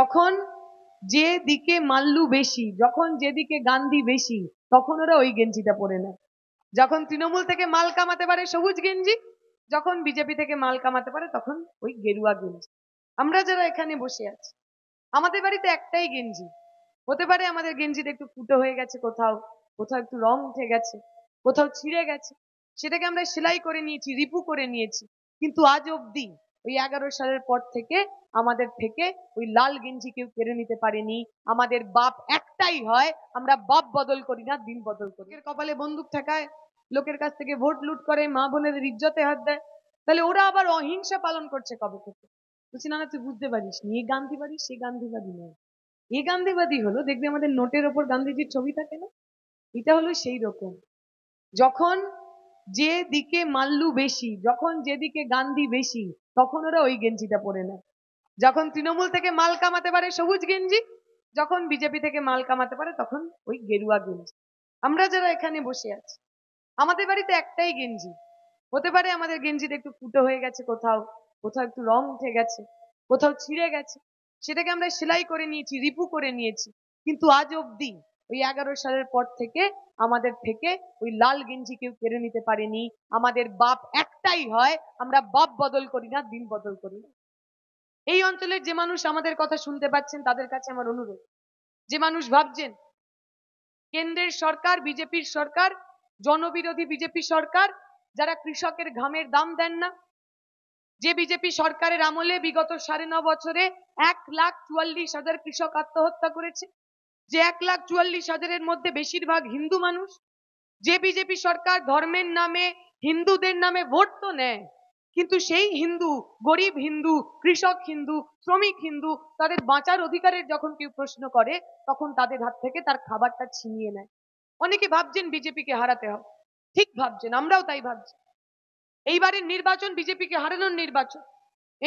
তখন যে দিকে মাল্লু বেশি যখন যেদিকে গান্ধী বেশি তখন ওরা ওই গেঞ্জিটা পরে নেয় যখন তৃণমূল থেকে মাল কামাতে পারে সবুজ গেঞ্জি যখন বিজেপি থেকে মাল কামাতে পারে তখন ওই গেরুয়া গেঞ্জি আমরা যারা এখানে বসে আছি আমাদের বাড়িতে একটাই গেঞ্জি হতে পারে আমাদের গেঞ্জিটা একটু ফুটো হয়ে গেছে কোথাও কোথাও একটু রং উঠে গেছে কোথাও ছিঁড়ে গেছে সেটাকে আমরা সেলাই করে নিয়েছি রিপু করে নিয়েছি কিন্তু আজ অবধি ওই এগারো সালের পর থেকে আমাদের থেকে ওই লাল গেঞ্জি কেউ কেড়ে নিতে পারেনি আমাদের বাপ একটাই হয় আমরা বাপ বদল করি না দিন বদল করি কপালে বন্দুক থাকায় লোকের কাছ থেকে ভোট লুট করে মা বোনের ইজ্জতে হাত দেয় তাহলে ওরা আবার অহিংসা পালন করছে কবে থেকে বলছি না না তুই বুঝতে পারিস নি এ গান্ধীবাদী সে গান্ধীবাদী নয় এ গান্ধীবাদী হলো দেখবি আমাদের নোটের ওপর গান্ধীজির ছবি থাকে না এটা হলো সেই রকম যখন যে দিকে মাল্লু বেশি যখন যেদিকে গান্ধী বেশি তখন ওরা ওই গেঞ্জিটা পরে নেয় যখন তৃণমূল থেকে মাল কামাতে পারে সবুজ গেঞ্জি যখন বিজেপি থেকে মাল কামাতে পারে তখন ওই গেরুয়া গেঞ্জি আমরা যারা এখানে বসে আছি আমাদের বাড়িতে একটাই গেঞ্জি হতে পারে আমাদের গেঞ্জিটা একটু ফুটো হয়ে গেছে কোথাও কোথাও একটু রং উঠে গেছে কোথাও ছিঁড়ে গেছে সেটাকে আমরা সেলাই করে নিয়েছি রিপু করে নিয়েছি কিন্তু আজ অবধি ওই এগারো সালের পর থেকে আমাদের থেকে ওই লাল গেঞ্জি কেউ কেড়ে নিতে পারেনি আমাদের বাপ একটাই হয় আমরা বাপ বদল করি না দিন বদল করি না এই অঞ্চলের যে মানুষ আমাদের কথা শুনতে পাচ্ছেন তাদের কাছে আমার অনুরোধ যে মানুষ ভাবছেন কেন্দ্রের সরকার বিজেপির সরকার জনবিরোধী বিজেপি সরকার যারা কৃষকের ঘামের দাম দেন না যে বিজেপি সরকারের আমলে বিগত সাড়ে ন বছরে এক লাখ চুয়াল্লিশ হাজার কৃষক আত্মহত্যা করেছে যে এক লাখ চুয়াল্লিশ হাজারের মধ্যে বেশিরভাগ হিন্দু মানুষ যে বিজেপি সরকার ধর্মের নামে হিন্দুদের নামে ভোট তো নেয় কিন্তু সেই হিন্দু গরিব হিন্দু কৃষক হিন্দু শ্রমিক হিন্দু তাদের বাঁচার অধিকারের যখন কেউ প্রশ্ন করে তখন তাদের হাত থেকে তার খাবারটা ছিনিয়ে নেয় অনেকে ভাবছেন বিজেপিকে হারাতে হবে ঠিক ভাবছেন আমরাও তাই ভাবছি এইবারের নির্বাচন বিজেপিকে হারানোর নির্বাচন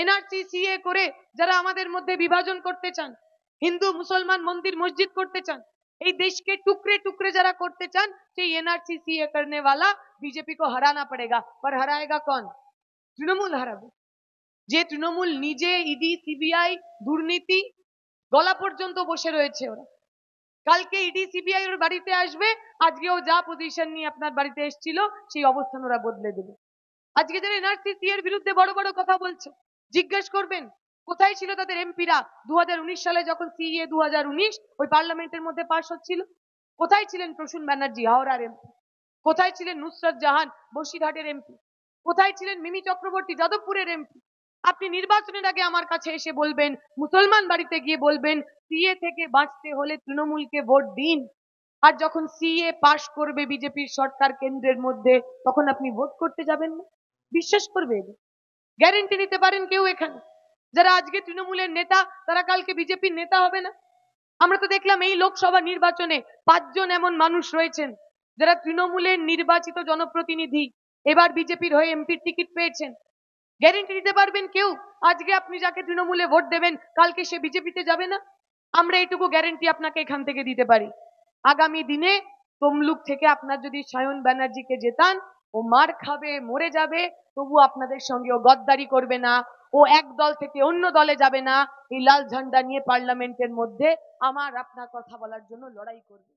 এনআরসি সিএ করে যারা আমাদের মধ্যে বিভাজন করতে চান হিন্দু মুসলমান মন্দির মসজিদ করতে চান এই দেশকে টুকরে টুকরে যারা করতে চান সেই এনআরসি সিএ करने वाला बीजेपी को हराना পর पर हराएगा कौन তৃণমূল হারাবে যে তৃণমূল নিজে ইডি সিবিআই দুর্নীতি গলা পর্যন্ত বসে রয়েছে ওরা কালকে ইডি সিবিআই ওর বাড়িতে আসবে আজকে ও যা পজিশন নিয়ে আপনার বাড়িতে এসেছিল সেই অবস্থান ওরা বদলে দেবে আজকে যারা এনআরসি এর বিরুদ্ধে বড় বড় কথা বলছে জিজ্ঞেস করবেন কোথায় ছিল তাদের এমপিরা দু সালে যখন সিএ দু ওই পার্লামেন্টের মধ্যে পাশ হচ্ছিল কোথায় ছিলেন প্রসূন ব্যানার্জি হাওড়ার এমপি কোথায় ছিলেন নুসরত জাহান বসিরহাটের এমপি কোথায় ছিলেন মিমি চক্রবর্তী যাদবপুরের এমপি আপনি নির্বাচনের আগে আমার কাছে এসে বলবেন মুসলমান বাড়িতে গিয়ে বলবেন সিএ থেকে বাঁচতে হলে তৃণমূলকে ভোট দিন আর যখন সিএ পাশ করবে বিজেপির সরকার কেন্দ্রের মধ্যে তখন আপনি ভোট করতে যাবেন না বিশ্বাস করবে গ্যারেন্টি নিতে পারেন কেউ এখানে যারা আজকে তৃণমূলের নেতা তারা কালকে বিজেপির নেতা হবে না আমরা তো দেখলাম এই লোকসভা নির্বাচনে পাঁচজন এমন মানুষ রয়েছেন যারা তৃণমূলের নির্বাচিত জনপ্রতিনিধি এবার বিজেপির হয়ে এমপির টিকিট পেয়েছেন গ্যারেন্টি দিতে পারবেন কেউ আজকে আপনি যাকে তৃণমূলে ভোট দেবেন কালকে সে বিজেপিতে যাবে না আমরা এটুকু গ্যারেন্টি আপনাকে এখান থেকে দিতে পারি আগামী দিনে তমলুক থেকে আপনার যদি সায়ন ব্যানার্জিকে জেতান ও মার খাবে মরে যাবে তবু আপনাদের সঙ্গে ও গদ্দারি করবে না ও এক দল থেকে অন্য দলে যাবে না এই লাল ঝান্ডা নিয়ে পার্লামেন্টের মধ্যে আমার আপনার কথা বলার জন্য লড়াই করবে